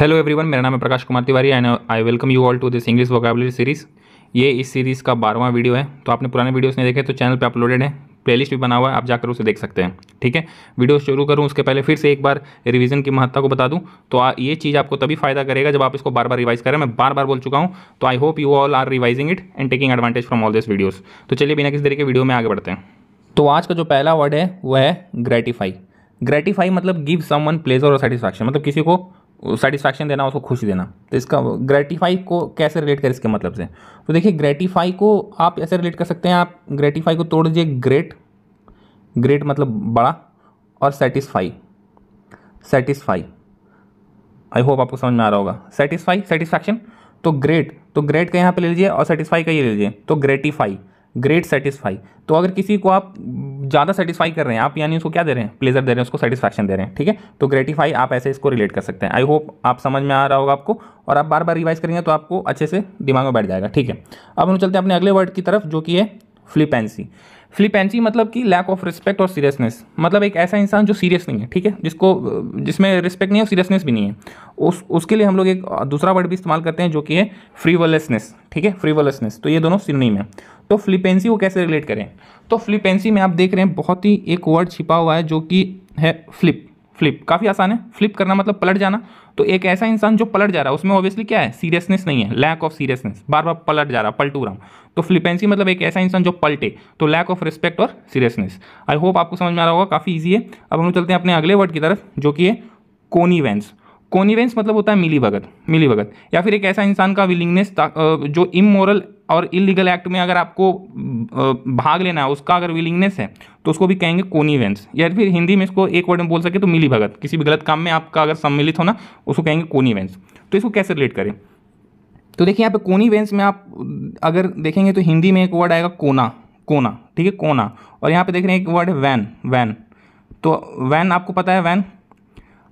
hello everyone मेरा नाम है Prakash Kumar Tiwari and I welcome you all to this English vocabulary series ये इस सीरीज़ का बारहवां वीडियो है तो आपने पुराने वीडियोस नहीं देखे तो चैनल पे अपलोडेड है प्लेलिस्ट भी बना हुआ है आप जाकर उसे देख सकते हैं ठीक है वीडियो शुरू करूँ उसके पहले फिर से एक बार रिवीजन की महत्ता को बता दूँ तो आ, ये चीज़ आपको तभी फायदा करेगा जब आप इसको बार बार रिवाइज करें मैं बार बार बोल चुका हूँ तो I hope you all are revising it and taking advantage from all this videos तो चलिए बिना किसी तरीके वीडियो में आगे बढ़ते हैं तो आज का जो पहला वर्ड है वह है ग्रेटिफाई ग्रेटिफाई मतलब गिव सम वन प्लेजर और सेटिस्फैक्शन मतलब किसी को सेटिस्फैक्शन देना उसको खुशी देना तो इसका ग्रेटिफाई को कैसे रिलेट करें इसके मतलब से तो देखिए ग्रेटिफाई को आप ऐसे रिलेट कर सकते हैं आप ग्रेटिफाई को तोड़ दीजिए ग्रेट ग्रेट मतलब बड़ा और सेटिस्फाई सेटिस्फाई आई होप आपको समझ में आ रहा होगा सेटिस्फाई सेटिस्फैक्शन तो ग्रेट तो ग्रेट का यहाँ पे ले लीजिए और सेटिस्फाई का ये ले लीजिए तो ग्रेटिफाई ग्रेट सेटिस्फाई तो अगर किसी को आप ज़्यादा सेटिस्फाई कर रहे हैं आप यानी उसको क्या दे रहे हैं प्लेजर दे रहे हैं उसको सेटिस्फैक्शन दे रहे हैं ठीक है तो ग्रेटिफाई आप ऐसे इसको रिलेट कर सकते हैं आई होप आप समझ में आ रहा होगा आपको और आप बार बार रिवाइज करेंगे तो आपको अच्छे से दिमाग में बैठ जाएगा ठीक है अब हम चलते हैं अपने अगले वर्ड की तरफ जो कि है फ्लिपेंसी फ्लिपेंसी मतलब कि लैक ऑफ रिस्पेक्ट और सीरियसनेस मतलब एक ऐसा इंसान जो सीरियस नहीं है ठीक है जिसको जिसमें रिस्पेक्ट नहीं है और सीरियसनेस भी नहीं है उस उसके लिए हम लोग एक दूसरा वर्ड भी इस्तेमाल करते हैं जो कि है फ्रीवलेसनेस ठीक है फ्रीवलेसनेस तो ये दोनों सिनोनिम है तो फ्लिपेंसी को कैसे रिलेट करें तो फ्लिपेंसी में आप देख रहे हैं बहुत ही एक वर्ड छिपा हुआ है जो कि है फ्लिप फ्लिप काफ़ी आसान है फ्लिप करना मतलब पलट जाना तो एक ऐसा इंसान जो पलट जा रहा है उसमें ऑब्वियसली क्या है सीरियसनेस नहीं है लैक ऑफ सीरियसनेस बार बार पलट जा रहा पलटू रहा तो फ्लिपेंसी मतलब एक ऐसा इंसान जो पलटे तो लैक ऑफ रिस्पेक्ट और सीरियसनेस आई होप आपको समझ में आ रहा होगा काफ़ी ईजी है अब हम लोग चलते हैं अपने अगले वर्ड की तरफ जो कि है कोनीवेंस कोनिवेंस मतलब होता है मिली भगत मिली भगत या फिर एक ऐसा इंसान का विलिंगनेस जो इमोरल और इलीगल एक्ट में अगर आपको भाग लेना है उसका अगर विलिंगनेस है तो उसको भी कहेंगे कोनिवेंस या फिर हिंदी में इसको एक वर्ड में बोल सके तो मिली भगत किसी भी गलत काम में आपका अगर सम्मिलित होना उसको कहेंगे कोनिवेंस तो इसको कैसे रिलेट करें तो देखिए यहाँ पे कोनी वेंस में आप अगर देखेंगे तो हिंदी में एक वर्ड आएगा कोना कोना ठीक है कोना और यहाँ पे देख रहे हैं एक वर्ड है वैन वैन तो वैन आपको पता है वैन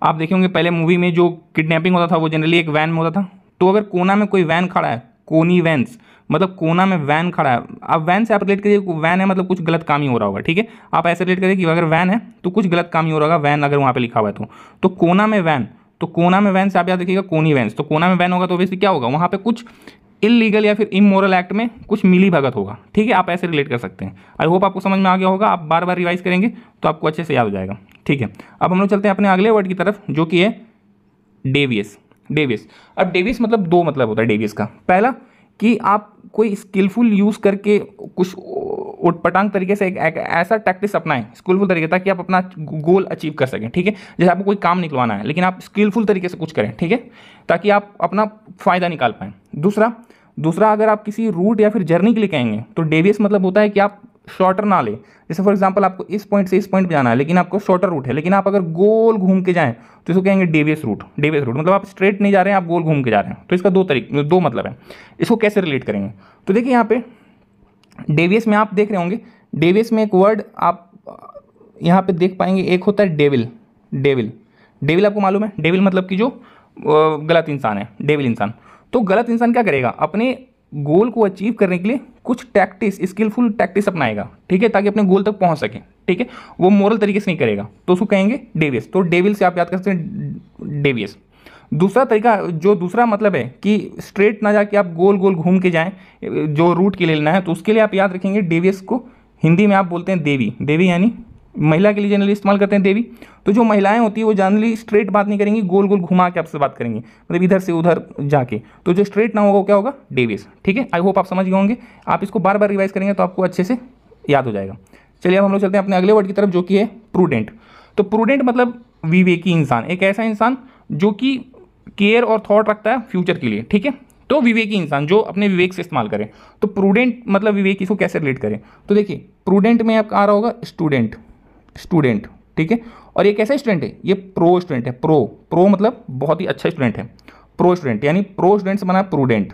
आप देखेंगे पहले मूवी में जो किडनैपिंग होता था वो जनरली एक वैन में होता था तो अगर कोना में कोई वैन खड़ा है कोनी वैंस मतलब कोना में वैन खड़ा है आप वैन से आप रिलेट करिए वैन है मतलब कुछ गलत काम ही हो रहा होगा ठीक है आप ऐसे रिलेट करिए कि अगर वैन है तो कुछ गलत काम ही हो रहा होगा वैन अगर वहाँ पे लिखा हुआ है तो, तो कोना में वैन तो कोना में वैन से आप याद रखिएगा कोनी वैन तो कोना में वैन होगा तो ऑब्वियसली क्या होगा वहाँ पे कुछ इलीगल या फिर इमोरल एक्ट में कुछ मिली भगत होगा ठीक है आप ऐसे रिलेट कर सकते हैं आई होप आपको समझ में आ गया होगा आप बार बार रिवाइज करेंगे तो आपको अच्छे से याद हो जाएगा ठीक है अब हम लोग चलते हैं अपने अगले वर्ड की तरफ जो कि है डेवियस डेवियस अब डेवियस मतलब दो मतलब होता है डेवियस का पहला कि आप कोई स्किलफुल यूज़ करके कुछ उटपटांग तरीके से एक, एक ऐसा टैक्टिक्स अपनाएं स्किलफुल तरीके ताकि आप अपना गोल अचीव कर सकें ठीक है जैसे आपको कोई काम निकलवाना है लेकिन आप स्किलफुल तरीके से कुछ करें ठीक है ताकि आप अपना फ़ायदा निकाल पाएँ दूसरा दूसरा अगर आप किसी रूट या फिर जर्नी के लिए कहेंगे तो डेवियस मतलब होता है कि आप शॉर्टर ना ले जैसे फॉर एग्जांपल आपको इस पॉइंट से इस पॉइंट पे जाना है लेकिन आपको शॉर्टर रूट है लेकिन आप अगर गोल घूम के जाएं तो इसको कहेंगे डेवियस रूट डेवियस रूट मतलब आप स्ट्रेट नहीं जा रहे हैं आप गोल घूम के जा रहे हैं तो इसका दो तरीके दो मतलब है इसको कैसे रिलेट करेंगे तो देखिए यहाँ पे डेवियस में आप देख रहे होंगे डेवियस में एक वर्ड आप यहाँ पे देख पाएंगे एक होता है डेविल डेविल डेविल आपको मालूम है डेविल मतलब कि जो गलत इंसान है डेविल इंसान तो गलत इंसान क्या करेगा अपने गोल को अचीव करने के लिए कुछ टैक्टिस स्किलफुल टैक्टिस अपनाएगा ठीक है ताकि अपने गोल तक पहुंच सके ठीक है वो मॉरल तरीके से नहीं करेगा तो उसको कहेंगे डेवियस तो डेविल से आप याद कर सकते हैं डेवियस दूसरा तरीका जो दूसरा मतलब है कि स्ट्रेट ना जाके आप गोल गोल घूम के जाएँ जो रूट के लिए लेना है तो उसके लिए आप याद रखेंगे डेवियस को हिंदी में आप बोलते हैं देवी देवी यानी महिला के लिए जनरली इस्तेमाल करते हैं देवी तो जो महिलाएं होती है वो जनरली स्ट्रेट बात नहीं करेंगी गोल गोल घुमा के आपसे बात करेंगी मतलब इधर से उधर जाके तो जो स्ट्रेट ना होगा वो क्या होगा डेविस ठीक है आई होप आप समझ गए होंगे आप इसको बार बार रिवाइज करेंगे तो आपको अच्छे से याद हो जाएगा चलिए अब हम लोग चलते हैं अपने अगले वर्ड की तरफ जो कि है प्रूडेंट तो प्रूडेंट मतलब विवेकी इंसान एक ऐसा इंसान जो कि केयर और थॉट रखता है फ्यूचर के लिए ठीक है तो विवेकी इंसान जो अपने विवेक से इस्तेमाल करें तो प्रूडेंट मतलब विवेक इसको कैसे रिलेट करें तो देखिए प्रूडेंट में आपका आ रहा होगा स्टूडेंट स्टूडेंट ठीक है और ये कैसे स्टूडेंट है ये प्रो स्टूडेंट है प्रो प्रो मतलब बहुत ही अच्छा स्टूडेंट है प्रो स्टूडेंट यानी प्रो स्टूडेंट से बना प्रूडेंट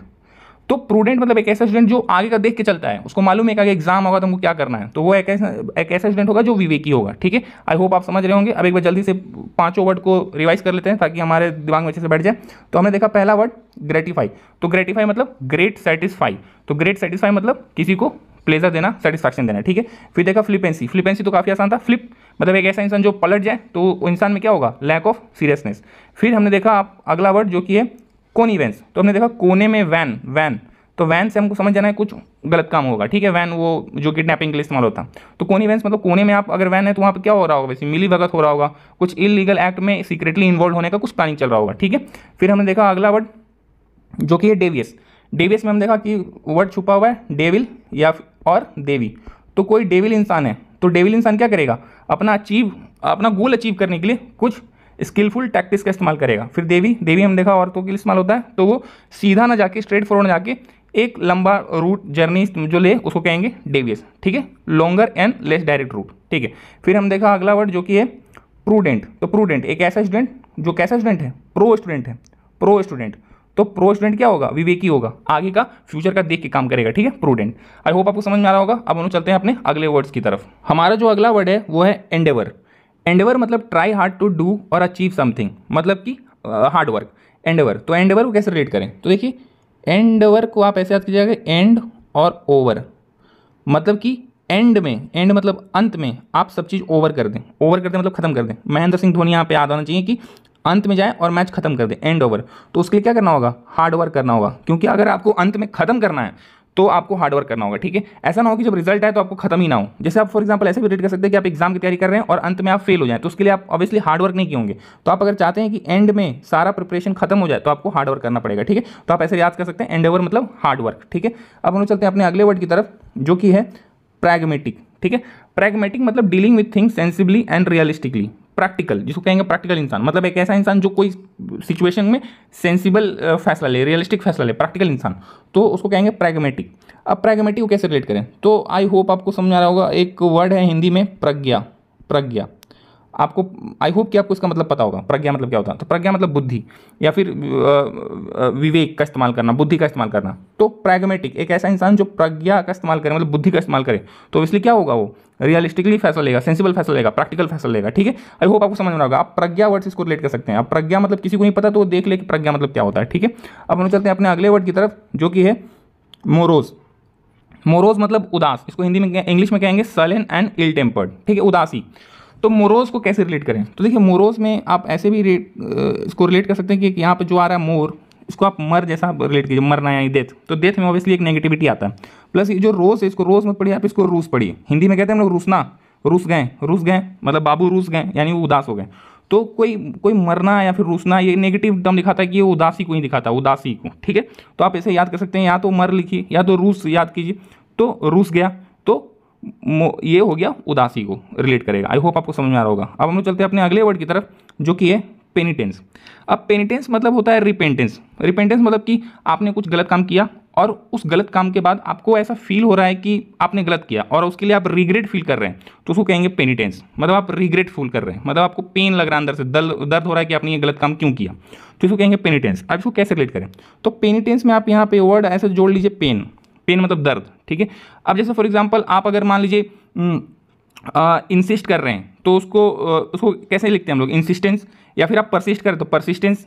तो प्रूडेंट मतलब एक ऐसा स्टूडेंट जो आगे का देख के चलता है उसको मालूम है कि आगे एग्जाम होगा तो हमको क्या करना है तो वो एक ऐसा एक ऐसा स्टूडेंट होगा जो विवेकी होगा ठीक है आई होप आप समझ रहे होंगे अब एक बार जल्दी से पांचों वर्ड को रिवाइज कर लेते हैं ताकि हमारे दिमाग में अच्छे से बैठ जाए तो हमने देखा पहला वर्ड ग्रेटिफाई तो ग्रेटिफाई मतलब ग्रेट सेटिस्फाई तो ग्रेट सेटिस्फाई मतलब किसी को प्लेजर देना सेटिस्फैक्शन देना ठीक है फिर देखा फ्लिपेंसी फ्लिपेंसी तो काफ़ी आसान था फ्लिप मतलब एक ऐसा इंसान जो पलट जाए तो इंसान में क्या होगा लैक ऑफ सीरियसनेस फिर हमने देखा आप अगला वर्ड जो कि है कोनिवेंस तो हमने देखा कोने में वैन वैन तो वैन से हमको समझ जाना है कुछ गलत काम होगा ठीक है वैन वो जो किडनैपिंग के लिए इस्तेमाल होता है तो कोनी वैंस मतलब कोने में आप अगर वैन है तो वहाँ पर क्या हो रहा होगा वैसे मिली भगत हो रहा होगा कुछ इलीगल एक्ट में सीक्रेटली इन्वॉल्व होने का कुछ प्लानिंग चल रहा होगा ठीक है फिर हमने देखा अगला वर्ड जो कि है डेवियस डेवियस में हम देखा कि वर्ड छुपा हुआ है डेविल या और देवी तो कोई डेविल इंसान है तो डेविल इंसान क्या करेगा अपना अचीव अपना गोल अचीव करने के लिए कुछ स्किलफुल टैक्टिक्स का इस्तेमाल करेगा फिर देवी देवी हम देखा औरतों के लिए इस्तेमाल होता है तो वो सीधा ना जाके स्ट्रेट फॉरवर्ड जाके एक लंबा रूट जर्नी जो ले उसको कहेंगे डेवियस ठीक है longer and less direct route ठीक है फिर हम देखा अगला वर्ड जो कि है प्रूडेंट तो प्रूडेंट एक ऐसा स्टूडेंट जो कैसा स्टूडेंट है प्रो स्टूडेंट है प्रो स्टूडेंट तो प्रो स्टूडेंट क्या होगा विवेकी होगा आगे का फ्यूचर का देख के काम करेगा ठीक है प्रूडेंट आई होप आपको समझ में आ रहा होगा अब हम चलते हैं अपने अगले वर्ड्स की तरफ हमारा जो अगला वर्ड है वो है एंडेवर एंडेवर मतलब ट्राई हार्ड टू डू और अचीव समथिंग मतलब कि हार्ड वर्क एंडेवर तो एंडेवर को कैसे रिलेट करें तो देखिए एंडवर को आप ऐसे याद कीजिएगा एंड और ओवर मतलब कि एंड में एंड मतलब अंत में आप सब चीज़ ओवर कर दें ओवर कर दें मतलब खत्म कर दें महेंद्र सिंह धोनी यहाँ पे याद आना चाहिए कि अंत में जाए और मैच खत्म कर दें एंड ओवर तो उसके लिए क्या करना होगा हार्ड वर्क करना होगा क्योंकि अगर आपको अंत में खत्म करना है तो आपको हार्डवर्क करना होगा ठीक है ऐसा ना हो कि जब रिजल्ट आए तो आपको खत्म ही ना हो जैसे आप फॉर एग्जांपल ऐसे भी रेट कर सकते हैं कि आप एग्जाम की तैयारी कर रहे हैं और अंत में आप फेल हो जाए तो उसके लिए आप ऑब्वियसली हार्डवर्क नहीं किए होंगे तो आप अगर चाहते हैं कि एंड में सारा प्रिपरेशन खत्म हो जाए तो आपको हार्डवर्क करना पड़ेगा ठीक है तो आप ऐसे याद कर सकते हैं एंड ओवर मतलब हार्डवर्क ठीक है अब हम चलते हैं अपने अगले वर्ड की तरफ जो कि है प्रैगमेटिक ठीक है प्रैगमेटिक मतलब dealing with things sensibly and realistically practical जिसको कहेंगे प्रैक्टिकल इंसान मतलब एक ऐसा इंसान जो कोई सिचुएशन में सेंसिबल फैसला ले रियलिस्टिक फैसला ले प्रैक्टिकल इंसान तो उसको कहेंगे प्रैग्मेटिक अब प्रैग्मेटिक को कैसे रिलेट करें तो आई होप आपको समझ आ रहा होगा एक वर्ड है हिंदी में प्रज्ञा प्रज्ञा आपको आई होप कि आपको इसका मतलब पता होगा प्रज्ञा मतलब क्या होता है तो प्रज्ञा मतलब बुद्धि या फिर विवेक का इस्तेमाल करना बुद्धि का इस्तेमाल करना तो प्रैग्मेटिक एक ऐसा इंसान जो प्रज्ञा का इस्तेमाल करे मतलब बुद्धि का इस्तेमाल करे तो इसलिए क्या होगा वो रियलिस्टिकली फैसला लेगा सेंसिबल फैसला लेगा प्रैक्टिकल फैसला लेगा ठीक है आई होप आपको समझ में होगा आप प्रज्ञा वर्ड से इसको रिलेट कर सकते हैं आप प्रज्ञा मतलब किसी को नहीं पता तो वो देख ले कि प्रज्ञा मतलब क्या होता है ठीक है अब हम चलते हैं अपने अगले वर्ड की तरफ जो कि है मोरोज़ मोरोज मतलब उदास इसको हिंदी में इंग्लिश में कहेंगे सलन एंड इल टेम्पर्ड ठीक है उदासी तो मोरोज को कैसे रिलेट करें तो देखिए मोरोज में आप ऐसे भी रेट इसको रिलेट कर सकते हैं कि यहाँ पर जो आ रहा है मोर इसको आप मर जैसा आप रिलेट कीजिए मरना यानी डेथ तो डेथ में ऑब्वियसली एक नेगेटिविटी आता है प्लस ये जो रोज़ है इसको रोज़ मत पढ़िए आप इसको रूस पढ़िए हिंदी में कहते हैं हम लोग रूसना रूस गए रूस गए मतलब बाबू रूस गए यानी वो उदास हो गए तो कोई कोई मरना या फिर रूसना ये नेगेटिव दम दिखाता है कि ये उदासी को ही दिखाता है उदासी को ठीक है तो आप ऐसे याद कर सकते हैं या तो मर लिखिए या तो रूस याद कीजिए तो रूस गया ये हो गया उदासी को रिलेट करेगा आई होप आपको समझ में आ रहा होगा अब हम लोग चलते हैं अपने अगले वर्ड की तरफ जो कि है पेनिटेंस अब पेनिटेंस मतलब होता है रिपेंटेंस रिपेंटेंस मतलब कि आपने कुछ गलत काम किया और उस गलत काम के बाद आपको ऐसा फील हो रहा है कि आपने गलत किया और उसके लिए आप रिग्रेट फील कर रहे हैं तो उसको कहेंगे पेनिटेंस मतलब आप रिग्रेट फील कर रहे हैं मतलब आपको पेन लग रहा है अंदर से दल दर्द हो रहा है कि आपने ये गलत काम क्यों किया तो इसको कहेंगे पेनिटेंस आप इसको कैसे रिलेट करें तो पेनिटेंस में आप यहाँ पे वर्ड ऐसे जोड़ लीजिए पेन पेन मतलब दर्द ठीक है अब जैसे फॉर एग्जाम्पल आप अगर मान लीजिए इंसिस्ट हम्म, कर रहे हैं तो उसको आ, उसको कैसे लिखते हैं हम लोग इंसिस्टेंस या फिर आप परसिस्ट कर रहे तो परसिस्टेंस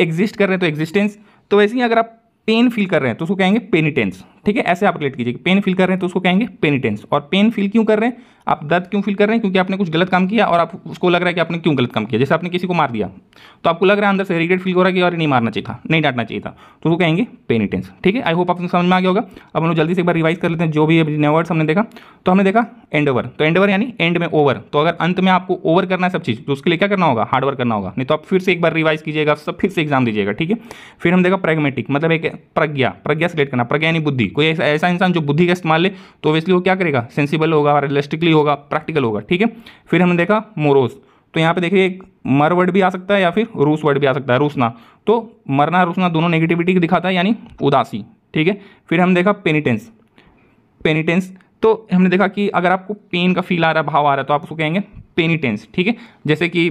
एग्जिस्ट कर रहे हैं तो एग्जिस्टेंस तो वैसे ही अगर आप पेन फील कर रहे हैं तो उसको कहेंगे पेनिटेंस ठीक है ऐसे आप रिलेट कीजिए पेन फील कर रहे हैं तो उसको कहेंगे पेनिटेंस और पेन फील क्यों कर रहे हैं आप दर्द क्यों फील कर रहे हैं क्योंकि आपने कुछ गलत काम किया और आप उसको लग रहा है कि आपने क्यों गलत काम किया जैसे आपने किसी को मार दिया तो आपको लग रहा है अंदर से रिग्रेट फील हो रहा है कि और नहीं मारना चाहिए था नहीं डांटना चाहिए था तो उसको कहेंगे पेनिटेंस ठीक है आई होप आपको समझ में आ गया होगा अब हम लोग जल्दी से एक बार रिवाइज कर लेते हैं जो भी वर्ड्स हमने देखा तो हमने देखा एंड ओवर तो एंड ओवर यानी एंड में ओवर तो अगर अंत में आपको ओवर करना है सब चीज़ तो उसके लिए क्या करना होगा हार्डवर्क करना होगा नहीं तो आप फिर से एक बार रिवाइज कीजिएगा सब फिर से एग्जाम दीजिएगा ठीक है फिर हम देखा प्रेगमेटिक मतलब एक प्रज्ञा प्रज्ञा सेलेक्ट करना प्रज्ञा यानी बुद्धि कोई ऐसा ऐसा इंसान जो बुद्धि का इस्तेमाल ले तो ओबियसली वो क्या करेगा सेंसिबल होगा रियलिस्टिकली होगा प्रैक्टिकल होगा ठीक है फिर हमने देखा मोरोस तो यहाँ पे देखिए एक मर वर्ड भी आ सकता है या फिर रूस वर्ड भी आ सकता है रूसना तो मरना रूसना दोनों नेगेटिविटी दिखाता है यानी उदासी ठीक है फिर हमने देखा पेनिटेंस पेनिटेंस तो हमने देखा कि अगर आपको पेन का फील आ रहा है भाव आ रहा है तो आप उसको कहेंगे पेनिटेंस ठीक है जैसे कि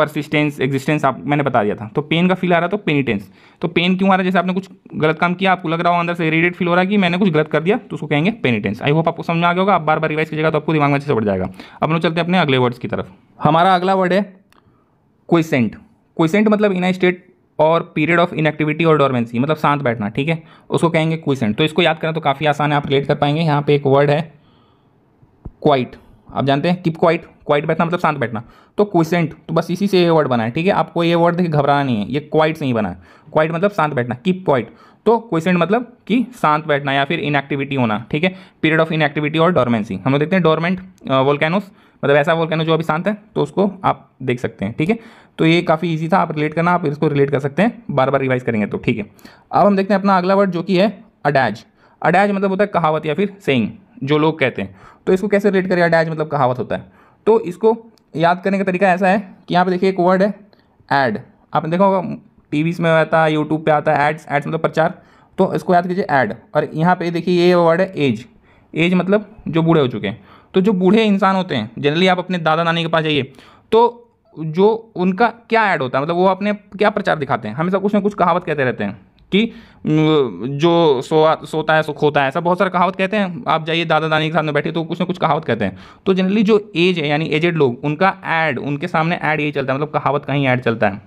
परसिस्टेंस एग्जिस्टेंस आप मैंने बता दिया था तो पेन का फील आ रहा तो पेनिटेंस तो पेन क्यों आ रहा है जैसे आपने कुछ गलत काम किया आपको लग रहा हो अंदर से इरीडेट फील हो रहा है कि मैंने कुछ गलत कर दिया तो उसको कहेंगे पेनिटेंस आई होप आपको समझ आ गया होगा आप बार बार रिवाइज कीजिएगा तो आपको दिमाग में अच्छे से बढ़ जाएगा अब लोग चलते हैं अपने अगले वर्ड्स की तरफ हमारा अगला वर्ड है क्वेसेंट क्वेसेंट मतलब इन स्टेट और पीरियड ऑफ इनएक्टिविटी और डॉर्मेंसी मतलब शांत बैठना ठीक है उसको कहेंगे क्वेसेंट तो इसको याद करें तो काफ़ी आसान है आप रिलेट कर पाएंगे यहाँ पे एक वर्ड है क्वाइट आप जानते हैं किप क्वाइट क्वाइट बैठना मतलब शांत बैठना तो क्वेशेंट तो बस इसी से ये वर्ड बना है ठीक है आपको ये वर्ड देखिए घबराना नहीं है ये क्वाइट से ही बना है क्वाइट मतलब शांत बैठना किप क्वाइट तो क्वेश्चन मतलब कि शांत बैठना या फिर इनएक्टिविटी होना ठीक है पीरियड ऑफ इनएक्टिविटी और डॉर्मेंसी हम लोग देखते हैं डॉर्मेंट वोल्केनोस मतलब ऐसा वोल्केनो जो अभी शांत है तो उसको आप देख सकते हैं ठीक है तो ये काफ़ी ईजी था आप रिलेट करना आप इसको रिलेट कर सकते हैं बार बार रिवाइज करेंगे तो ठीक है अब हम देखते हैं अपना अगला वर्ड जो कि है अडैज अडैज मतलब होता है कहावत या फिर सेइंग जो लोग कहते हैं तो इसको कैसे रिलेट करेगा डैज मतलब कहावत होता है तो इसको याद करने का तरीका ऐसा है कि यहाँ पे देखिए एक वर्ड है ऐड आपने देखा होगा टी वी में आता है यूट्यूब पर आता है एड्स एड्स मतलब प्रचार तो इसको याद कीजिए ऐड और यहाँ पे देखिए ये वर्ड है एज एज मतलब जो बूढ़े हो चुके हैं तो जो बूढ़े इंसान होते हैं जनरली आप अपने दादा नानी के पास जाइए तो जो उनका क्या ऐड होता है मतलब वो अपने क्या प्रचार दिखाते हैं हमेशा कुछ ना कुछ कहावत कहते रहते हैं कि जो सो सोता है सो खोता है ऐसा बहुत सारा कहावत कहते हैं आप जाइए दादा दानी के सामने बैठे तो कुछ ना कुछ कहावत कहते हैं तो जनरली जो एज है यानी एजेड लोग उनका ऐड उनके सामने ऐड यही चलता है मतलब कहावत कहीं ही ऐड चलता है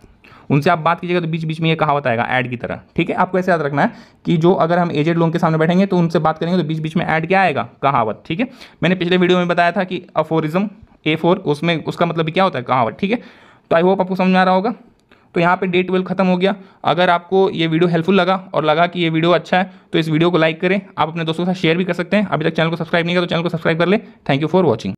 उनसे आप बात कीजिएगा तो बीच बीच में ये कहावत आएगा ऐड की तरह ठीक है आपको ऐसे याद रखना है कि जो अगर हम एजेड लोगों के सामने बैठेंगे तो उनसे बात करेंगे तो बीच बीच में ऐड क्या आएगा कहावत ठीक है मैंने पिछले वीडियो में बताया था कि अफोरिज्म ए फोर उसमें उसका मतलब क्या होता है कहावत ठीक है तो आई होप आपको समझ में आ रहा होगा तो यहाँ पे डेट ट्वेल्व खत्म हो गया अगर आपको ये वीडियो हेल्पफुल लगा और लगा कि ये वीडियो अच्छा है तो इस वीडियो को लाइक करें आप अपने दोस्तों के साथ शेयर भी कर सकते हैं अभी तक चैनल को सब्सक्राइब नहीं किया तो चैनल को सब्सक्राइब कर ले थैंक यू फॉर वॉचिंग